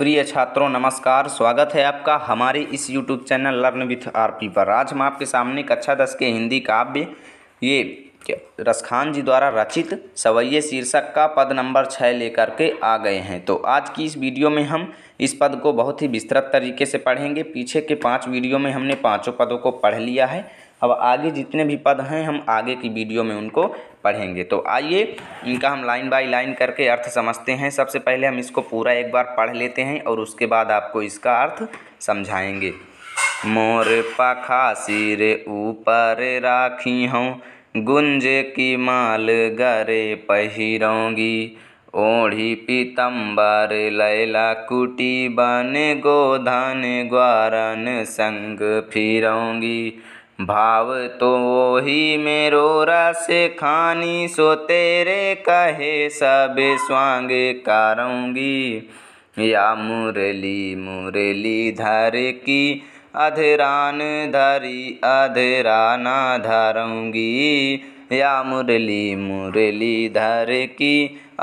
प्रिय छात्रों नमस्कार स्वागत है आपका हमारे इस YouTube channel learn with RP पर आज हम आपके सामने कक्षा दस के हिंदी काव्य ये रसखान जी द्वारा रचित सवैये शीर्षक का पद नंबर छः लेकर के आ गए हैं तो आज की इस वीडियो में हम इस पद को बहुत ही विस्तृत तरीके से पढ़ेंगे पीछे के पांच वीडियो में हमने पांचों पदों को पढ़ लिया है अब आगे जितने भी पद हैं हम आगे की वीडियो में उनको पढ़ेंगे तो आइए इनका हम लाइन बाय लाइन करके अर्थ समझते हैं सबसे पहले हम इसको पूरा एक बार पढ़ लेते हैं और उसके बाद आपको इसका अर्थ समझाएंगे मोर पखा सिर ऊपर राखी हूँ गुंज की माल गरे पहिरोंगी ओढ़ी पीतम्बर लैला कुटी बने गोधन ग्वारन संग फिरोंगी भाव तो वो ही मेरो रस खानी सो तेरे कहे सब स्वांग करूँगी या मुरली मुरली धर की अधरान धरी अधराना धरूँगी या मुरली मुरली धर की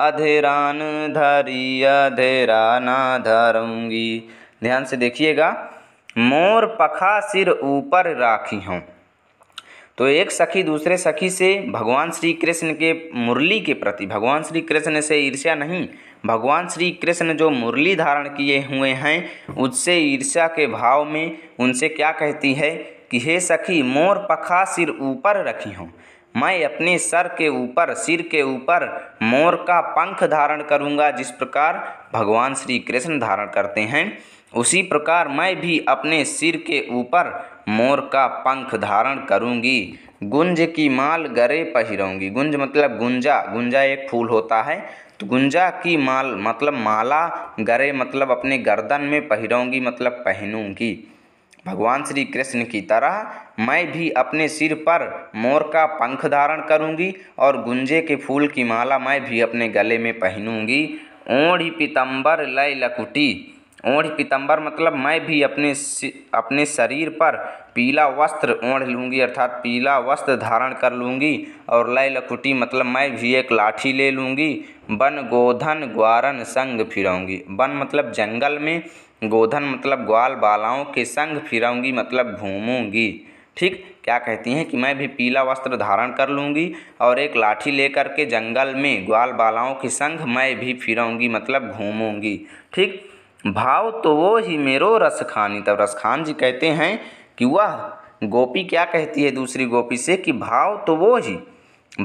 अधरान धरी अधराना धरूँगी ध्यान से देखिएगा मोर पखा सिर ऊपर राखी हूँ तो एक सखी दूसरे सखी से भगवान श्री कृष्ण के मुरली के प्रति भगवान श्री कृष्ण से ईर्ष्या नहीं भगवान श्री कृष्ण जो मुरली धारण किए हुए हैं उससे ईर्ष्या के भाव में उनसे क्या कहती है कि हे सखी मोर पखा सिर ऊपर रखी हूँ मैं अपने सर के ऊपर सिर के ऊपर मोर का पंख धारण करूँगा जिस प्रकार भगवान श्री कृष्ण धारण करते हैं उसी प्रकार मैं भी अपने सिर के ऊपर मोर का पंख धारण करूँगी गुंज की माल गरे पहिरूँगी गुंज मतलब गुंजा गुंजा एक फूल होता है तो गुंजा की माल मतलब माला गरे मतलब अपने गर्दन में पहिरूँगी मतलब पहनूँगी भगवान श्री कृष्ण की तरह मैं भी अपने सिर पर मोर का पंख धारण करूंगी और गुंजे के फूल की माला मैं भी अपने गले में पहनूंगी ओढ़ी पितंबर लय लकुटी ओढ़ पीताम्बर मतलब मैं भी अपने अपने शरीर पर पीला वस्त्र ओढ़ लूँगी अर्थात पीला वस्त्र धारण कर लूँगी और लय लकुटी मतलब मैं भी एक लाठी ले लूँगी वन गोधन ग्वारन संग फिराऊँगी वन मतलब जंगल में गोधन मतलब ग्वाल बालाओं के संग फिराऊँगी मतलब घूमूँगी ठीक क्या कहती हैं कि मैं भी पीला वस्त्र धारण कर लूँगी और एक लाठी लेकर के जंगल में ग्वाल बालाओं के संग मैं भी फिराऊँगी मतलब घूमूँगी ठीक भाव तो वो ही मेरो रस खानी तब रस खान जी कहते हैं कि वह गोपी क्या कहती है दूसरी गोपी से कि भाव तो वो ही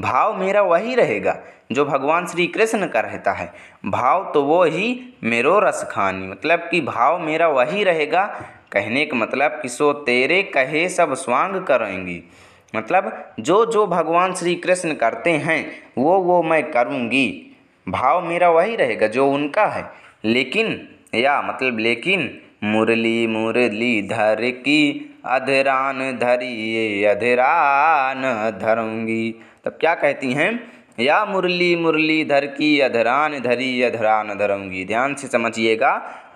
भाव मेरा वही रहेगा जो भगवान श्री कृष्ण का रहता है भाव तो वो ही मेरो रस खानी मतलब कि भाव मेरा वही रहेगा कहने का मतलब कि सो तेरे कहे सब स्वांग करेंगी मतलब जो जो भगवान श्री कृष्ण करते हैं वो वो मैं करूँगी भाव मेरा वही रहेगा जो उनका है लेकिन या मतलब लेकिन मुरली मुरली धर की अधरान धरिए अधरान धरूंगी तब क्या कहती हैं या मुरली मुरली धर की अधरान धरी अधरान धरूंगी ध्यान से समझिएगा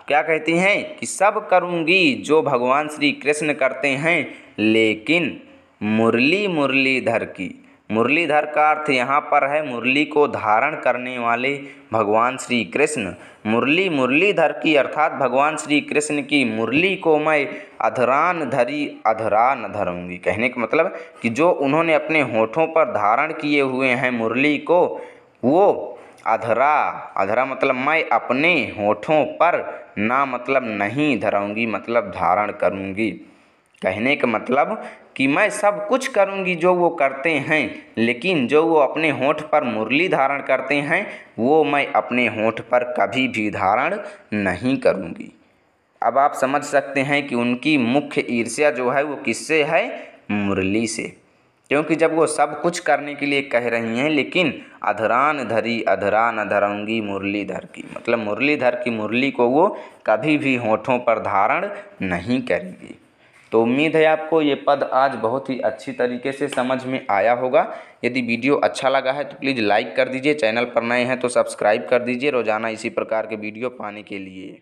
क्या कहती हैं कि सब करूंगी जो भगवान श्री कृष्ण करते हैं लेकिन मुरली मुरली धर की मुरलीधर का अर्थ यहाँ पर है मुरली को धारण करने वाले भगवान श्री कृष्ण मुरली मुरलीधर की अर्थात भगवान श्री कृष्ण की मुरली को मैं अधरान धरी अधरान धरूंगी कहने का मतलब कि जो उन्होंने अपने होठों पर धारण किए हुए हैं मुरली को वो अधरा अधरा मतलब मैं अपने होठों पर ना मतलब नहीं धराऊंगी मतलब धारण करूंगी कहने का मतलब कि मैं सब कुछ करूंगी जो वो करते हैं लेकिन जो वो अपने होंठ पर मुरली धारण करते हैं वो मैं अपने होंठ पर कभी भी धारण नहीं करूंगी अब आप समझ सकते हैं कि उनकी मुख्य ईर्ष्या जो है वो किससे है मुरली से क्योंकि जब वो सब कुछ करने के लिए कह रही हैं लेकिन अधरान धरी अधरान मुरली मुरलीधर की मतलब मुरलीधर की मुरली को वो कभी भी होठों पर धारण नहीं करेंगी तो उम्मीद है आपको ये पद आज बहुत ही अच्छी तरीके से समझ में आया होगा यदि वीडियो अच्छा लगा है तो प्लीज़ लाइक कर दीजिए चैनल पर नए हैं तो सब्सक्राइब कर दीजिए रोज़ाना इसी प्रकार के वीडियो पाने के लिए